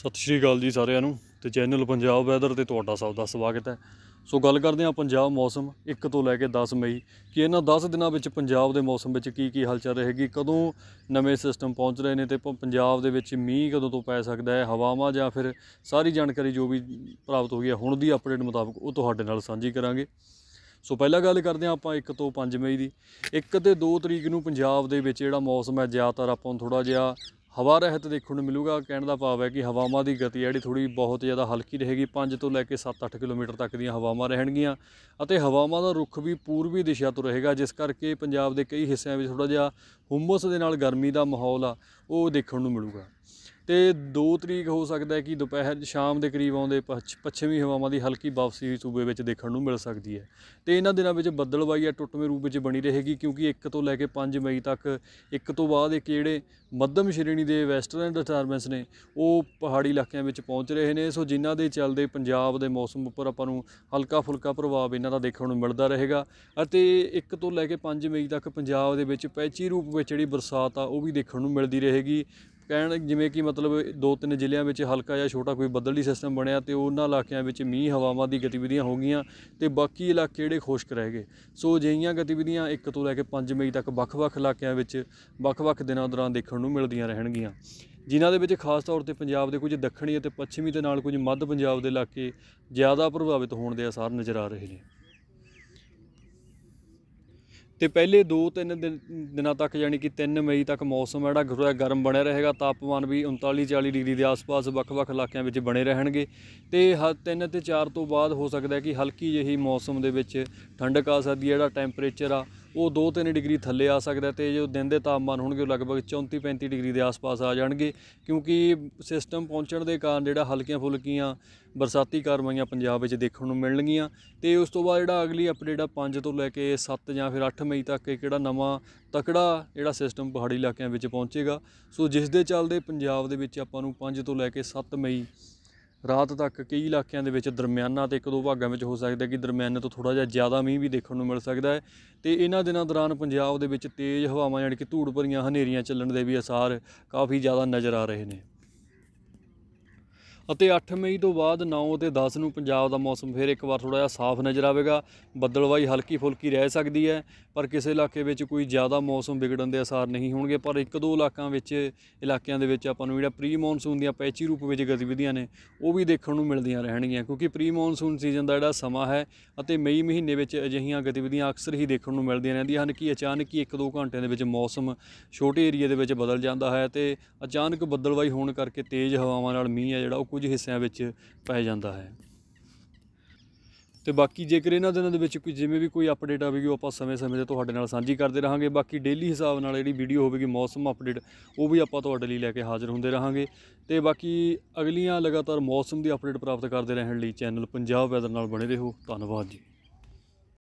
ਸਤਿ ਸ਼੍ਰੀ ਅਕਾਲ ਜੀ ਸਾਰਿਆਂ ਨੂੰ ਤੇ ਚੈਨਲ ਪੰਜਾਬ ਵੈਦਰ ਤੇ ਤੁਹਾਡਾ ਸਭ ਦਾ ਸਵਾਗਤ ਹੈ ਸੋ ਗੱਲ ਕਰਦੇ ਆ ਪੰਜਾਬ ਮੌਸਮ 1 ਤੋਂ ਲੈ ਕੇ 10 ਮਈ ਕਿ ਇਹਨਾਂ 10 ਦਿਨਾਂ ਵਿੱਚ ਪੰਜਾਬ ਦੇ ਮੌਸਮ ਵਿੱਚ ਕੀ ਕੀ ਹਲਚਲ ਰਹੇਗੀ ਕਦੋਂ ਨਵੇਂ ਸਿਸਟਮ ਪਹੁੰਚ ਰਹੇ ਨੇ ਤੇ ਪੰਜਾਬ ਦੇ ਵਿੱਚ ਮੀਂਹ ਕਦੋਂ ਤੋਂ ਪੈ ਸਕਦਾ ਹੈ ਹਵਾਵਾਂ ਜਾਂ ਫਿਰ ਸਾਰੀ ਜਾਣਕਾਰੀ ਜੋ ਵੀ ਪ੍ਰਾਪਤ ਹੋਈ ਹੈ ਹੁਣ ਦੀ ਅਪਡੇਟ ਮੁਤਾਬਕ ਉਹ ਤੁਹਾਡੇ ਨਾਲ ਸਾਂਝੀ ਕਰਾਂਗੇ ਸੋ ਪਹਿਲਾਂ ਗੱਲ ਕਰਦੇ ਆ ਆਪਾਂ 1 ਤੋਂ 5 ਮਈ ਦੀ 1 ਤੇ 2 ਤਰੀਕ ਨੂੰ ਪੰਜਾਬ ਦੇ ਵਿੱਚ ਜਿਹੜਾ ਮੌਸਮ ਹੈ ਜ਼ਿਆਦਾਤਰ ਆਪਾਂ ਨੂੰ ਥੋੜਾ ਜਿਹਾ ਹਵਾ ਰਹਿਤ ਦੇਖਣ ਨੂੰ ਮਿਲੂਗਾ ਕਹਿਣ ਦਾ ਭਾਵ ਹੈ ਕਿ ਹਵਾਵਾਂ ਦੀ ਗਤੀ ਜਿਹੜੀ ਥੋੜੀ ਬਹੁਤ ਜ਼ਿਆਦਾ ਹਲਕੀ ਰਹੇਗੀ 5 ਤੋਂ ਲੈ ਕੇ 7-8 ਕਿਲੋਮੀਟਰ ਤੱਕ ਦੀਆਂ ਹਵਾਵਾਂ ਰਹਿਣਗੀਆਂ ਅਤੇ ਹਵਾਵਾਂ ਦਾ ਰੁਖ ਵੀ ਪੂਰਬੀ ਦਿਸ਼ਾ ਤੋਂ ਰਹੇਗਾ ਜਿਸ ਕਰਕੇ ਪੰਜਾਬ ਦੇ ਕਈ ਹਿੱਸਿਆਂ ਵਿੱਚ ਥੋੜਾ ਜਿਹਾ ਹਮਸ ਦੇ ਨਾਲ ਗਰਮੀ ਦਾ ਮਾਹੌਲ ਆ ਉਹ ਦੇਖਣ ਨੂੰ ਮਿਲੂਗਾ ਤੇ 2 ਤਰੀਕ ਹੋ ਸਕਦਾ ਹੈ ਕਿ ਦੁਪਹਿਰ ਸ਼ਾਮ ਦੇ ਕਰੀਬ ਆਉਂਦੇ ਪੱਛਮੀ ਹਵਾਵਾਂ ਦੀ ਹਲਕੀ ਵਾਪਸੀ ਸੂਬੇ ਵਿੱਚ ਦੇਖਣ ਨੂੰ ਮਿਲ ਸਕਦੀ ਹੈ ਤੇ ਇਹਨਾਂ ਦਿਨਾਂ ਵਿੱਚ ਬੱਦਲਬਾਈ ਆ ਟੁੱਟਵੇਂ ਰੂਪ ਵਿੱਚ ਬਣੀ ਰਹੇਗੀ ਕਿਉਂਕਿ 1 ਤੋਂ ਲੈ ਕੇ 5 ਮਈ ਤੱਕ 1 ਤੋਂ ਬਾਅਦ ਇੱਕ ਜਿਹੜੇ ਮੱਧਮ ਸ਼੍ਰੇਣੀ ਦੇ ਵੈਸਟਰਨ ਡਿਸਟਰਬੈਂਸ ਨੇ ਉਹ ਪਹਾੜੀ ਇਲਾਕਿਆਂ ਵਿੱਚ ਪਹੁੰਚ ਰਹੇ ਨੇ ਸੋ ਜਿਨ੍ਹਾਂ ਦੇ ਚੱਲਦੇ ਪੰਜਾਬ ਦੇ ਮੌਸਮ ਉੱਪਰ ਆਪਾਂ ਨੂੰ ਹਲਕਾ ਫੁਲਕਾ ਪ੍ਰਭਾਵ ਇਹਨਾਂ ਦਾ ਦੇਖਣ ਨੂੰ ਮਿਲਦਾ ਰਹੇਗਾ ਅਤੇ 1 ਤੋਂ ਲੈ ਕੇ 5 ਮਈ ਤੱਕ ਪੰਜਾਬ ਦੇ ਵਿੱਚ ਪੈਚੀ ਰੂਪ ਵਿੱਚ ਜਿਹੜੀ ਬਰਸਾਤ ਆ ਉਹ ਵੀ ਦੇਖਣ ਨੂੰ ਮਿਲਦੀ ਰਹੇਗੀ ਕਹਿਣ ਜਿਵੇਂ ਕਿ ਮਤਲਬ ਦੋ ਤਿੰਨ ਜ਼ਿਲ੍ਹਿਆਂ ਵਿੱਚ ਹਲਕਾ ਜਾਂ ਛੋਟਾ ਕੋਈ ਬੱਦਲੀ ਸਿਸਟਮ ਬਣਿਆ ਤੇ ਉਹਨਾਂ ਇਲਾਕਿਆਂ ਵਿੱਚ ਮੀਂਹ ਹਵਾਵਾਂ ਦੀ ਗਤੀਵਿਧੀਆਂ ਹੋ ਗਈਆਂ ਤੇ ਬਾਕੀ ਇਲਾਕੇ ਜਿਹੜੇ ਖੁਸ਼ਕ ਰਹਿ ਗਏ ਸੋ ਅਜਿਹੀਆਂ ਗਤੀਵਿਧੀਆਂ 1 ਤੋਂ ਲੈ ਕੇ 5 ਮਈ ਤੱਕ ਵੱਖ-ਵੱਖ ਇਲਾਕਿਆਂ ਵਿੱਚ ਵੱਖ-ਵੱਖ ਦਿਨਾਂ ਦੌਰਾਨ ਦੇਖਣ ਨੂੰ ਮਿਲਦੀਆਂ ਰਹਿਣਗੀਆਂ ਜਿਨ੍ਹਾਂ ਦੇ ਵਿੱਚ ਖਾਸ ਤੌਰ ਤੇ ਪੰਜਾਬ ਦੇ ਕੁਝ ਦੱਖਣੀ ਅਤੇ ਪੱਛਮੀ ਦੇ ਨਾਲ ਕੁਝ ਮੱਧ ਪੰਜਾਬ ਦੇ ਇਲਾਕੇ ਜ਼ਿਆਦਾ ਪ੍ਰਭਾਵਿਤ ਹੋਣ ਦੇ ਆਸਾਰ ਨਜ਼ਰ ਆ ਰਹੇ ਨੇ ਤੇ ਪਹਿਲੇ 2-3 ਦਿਨਾਂ ਤੱਕ ਯਾਨੀ ਕਿ 3 ਮਈ ਤੱਕ ਮੌਸਮ ਜਿਹੜਾ ਥੋੜਾ ਗਰਮ ਬਣਿਆ ਰਹੇਗਾ ਤਾਪਮਾਨ ਵੀ 39-40 ਡਿਗਰੀ ਦੇ ਆਸ-ਪਾਸ ਵੱਖ-ਵੱਖ ਇਲਾਕਿਆਂ ਵਿੱਚ ਬਣੇ ਰਹਿਣਗੇ ਤੇ 3 ਤੇ 4 ਤੋਂ ਬਾਅਦ ਹੋ ਸਕਦਾ ਹੈ ਕਿ ਹਲਕੀ ਜਿਹੀ ਮੌਸਮ ਦੇ ਵਿੱਚ ਠੰਡਕ ਆ ਸਕਦੀ ਹੈ ਜਿਹੜਾ ਟੈਂਪਰੇਚਰ ਆ ਉਹ 2-3 ਡਿਗਰੀ ਥੱਲੇ ਆ ਸਕਦਾ ਤੇ ਜੋ ਦਿਨ ਦੇ ਤਾਪਮਾਨ ਹੋਣਗੇ ਉਹ ਲਗਭਗ 34-35 ਡਿਗਰੀ ਦੇ ਆਸ-ਪਾਸ ਆ ਜਾਣਗੇ ਕਿਉਂਕਿ ਸਿਸਟਮ ਪਹੁੰਚਣ ਦੇ ਕਾਰਨ ਜਿਹੜਾ ਹਲਕੀਆਂ ਫੁਲਕੀਆਂ ਬਰਸਾਤੀ ਕਾਰਵਾਈਆਂ ਪੰਜਾਬ ਵਿੱਚ ਦੇਖਣ ਨੂੰ ਮਿਲਣਗੀਆਂ ਤੇ ਉਸ ਤੋਂ ਬਾਅਦ ਜਿਹੜਾ ਅਗਲੀ ਅਪਡੇਟ ਆ 5 ਤੋਂ ਲੈ ਕੇ 7 ਜਾਂ ਫਿਰ 8 ਮਈ ਤੱਕ ਕਿਹੜਾ ਨਵਾਂ ਤਕੜਾ ਜਿਹੜਾ ਸਿਸਟਮ ਪਹਾੜੀ ਇਲਾਕਿਆਂ ਵਿੱਚ ਪਹੁੰਚੇਗਾ ਸੋ ਜਿਸ ਦੇ ਚੱਲਦੇ ਪੰਜਾਬ ਦੇ ਵਿੱਚ ਆਪਾਂ ਨੂੰ 5 ਤੋਂ ਲੈ ਕੇ 7 ਮਈ ਰਾਤ ਤੱਕ ਕਈ ਇਲਾਕਿਆਂ ਦੇ ਵਿੱਚ ਦਰਮਿਆਨਾ ਤੇ ਇੱਕ ਦੋ ਭਾਗਾਂ ਵਿੱਚ ਹੋ ਸਕਦਾ ਕਿ ਦਰਮਿਆਨੇ ਤੋਂ ਥੋੜਾ ਜਿਹਾ ਜ਼ਿਆਦਾ ਮੀਂਹ ਵੀ ਦੇਖਣ ਨੂੰ ਮਿਲ ਸਕਦਾ ਹੈ ਤੇ ਇਹਨਾਂ ਦਿਨਾਂ ਦੌਰਾਨ ਪੰਜਾਬ ਦੇ ਵਿੱਚ ਤੇਜ਼ ਹਵਾਵਾਂ ਯਾਨੀ ਕਿ ਧੂੜ ਭਰੀਆਂ ਹਨੇਰੀਆਂ ਚੱਲਣ ਦੇ ਵੀ ਅਸਾਰ ਕਾਫੀ ਜ਼ਿਆਦਾ ਨਜ਼ਰ ਆ ਰਹੇ ਨੇ ਅਤੇ 8 ਮਈ ਤੋਂ ਬਾਅਦ 9 ਅਤੇ 10 ਨੂੰ ਪੰਜਾਬ ਦਾ ਮੌਸਮ ਫਿਰ ਇੱਕ ਵਾਰ ਥੋੜਾ ਜਿਹਾ ਸਾਫ਼ ਨਜ਼ਰ ਆਵੇਗਾ ਬੱਦਲਵਾਈ ਹਲਕੀ ਫੁਲਕੀ ਰਹਿ ਸਕਦੀ ਹੈ ਪਰ ਕਿਸੇ ਇਲਾਕੇ ਵਿੱਚ ਕੋਈ ਜ਼ਿਆਦਾ ਮੌਸਮ ਵਿਗੜਨ ਦੇ ਅਸਰ ਨਹੀਂ ਹੋਣਗੇ ਪਰ ਇੱਕ ਦੋ ਇਲਾਕਾਂ ਵਿੱਚ ਇਲਾਕਿਆਂ ਦੇ ਵਿੱਚ ਆਪਾਂ ਨੂੰ ਜਿਹੜਾ ਪ੍ਰੀ ਮੌਨਸੂਨ ਦੀਆਂ ਪੈਚੀ ਰੂਪ ਵਿੱਚ ਗਤੀਵਿਧੀਆਂ ਨੇ ਉਹ ਵੀ ਦੇਖਣ ਨੂੰ ਮਿਲਦੀਆਂ ਰਹਿਣਗੀਆਂ ਕਿਉਂਕਿ ਪ੍ਰੀ ਮੌਨਸੂਨ ਸੀਜ਼ਨ ਦਾ ਜਿਹੜਾ ਸਮਾਂ ਹੈ ਅਤੇ ਮਈ ਮਹੀਨੇ ਵਿੱਚ ਅਜਿਹੀਆਂ ਗਤੀਵਿਧੀਆਂ ਅਕਸਰ ਹੀ ਦੇਖਣ ਨੂੰ ਮਿਲਦੀਆਂ ਰਹਿੰਦੀਆਂ ਹਨ ਕਿ ਅਚਾਨਕ ਹੀ 1-2 ਘੰਟਿਆਂ ਦੇ ਵਿੱਚ ਮੌਸਮ ਛੋਟੇ ਏਰੀਆ ਦੇ ਵਿੱਚ ਬਦਲ ਜਾਂਦਾ ਹੈ ਤੇ ਅਚਾਨਕ ਬੱਦਲਵਾਈ ਹੋਣ ਕਰਕੇ ਤੇਜ਼ ਹਵਾਵਾਂ ਨਾਲ ਮੀਂਹ ਹੈ ਜਿਹੜਾ ਉਹ ਕੁਝ ਹਿੱਸਿਆਂ ਵਿੱਚ ਪਾਇਆ ਜਾਂਦਾ ਹੈ ਤੇ ਬਾਕੀ ਜੇਕਰ ਇਹਨਾਂ ਦਿਨਾਂ ਦੇ ਵਿੱਚ ਕੋਈ ਜਿਵੇਂ ਵੀ ਕੋਈ ਅਪਡੇਟ ਆਵੇਗੀ ਉਹ ਆਪਾਂ ਸਮੇਂ-ਸਮੇਂ ਤੇ ਤੁਹਾਡੇ ਨਾਲ ਸਾਂਝੀ ਕਰਦੇ ਰਹਾਂਗੇ ਬਾਕੀ ਡੇਲੀ ਹਿਸਾਬ ਨਾਲ ਜਿਹੜੀ ਵੀਡੀਓ ਹੋਵੇਗੀ ਮੌਸਮ ਅਪਡੇਟ ਉਹ ਵੀ ਆਪਾਂ ਤੁਹਾਡੇ ਲਈ ਲੈ ਕੇ ਹਾਜ਼ਰ ਹੁੰਦੇ ਰਹਾਂਗੇ ਤੇ ਬਾਕੀ ਅਗਲੀਆਂ ਲਗਾਤਾਰ ਮੌਸਮ ਦੀ ਅਪਡੇਟ ਪ੍ਰਾਪਤ ਕਰਦੇ ਰਹਿਣ ਲਈ ਚੈਨਲ ਪੰਜਾਬ ਵੈਦਰ ਨਾਲ ਬਣੇ ਰਹੋ ਧੰਨਵਾਦ ਜੀ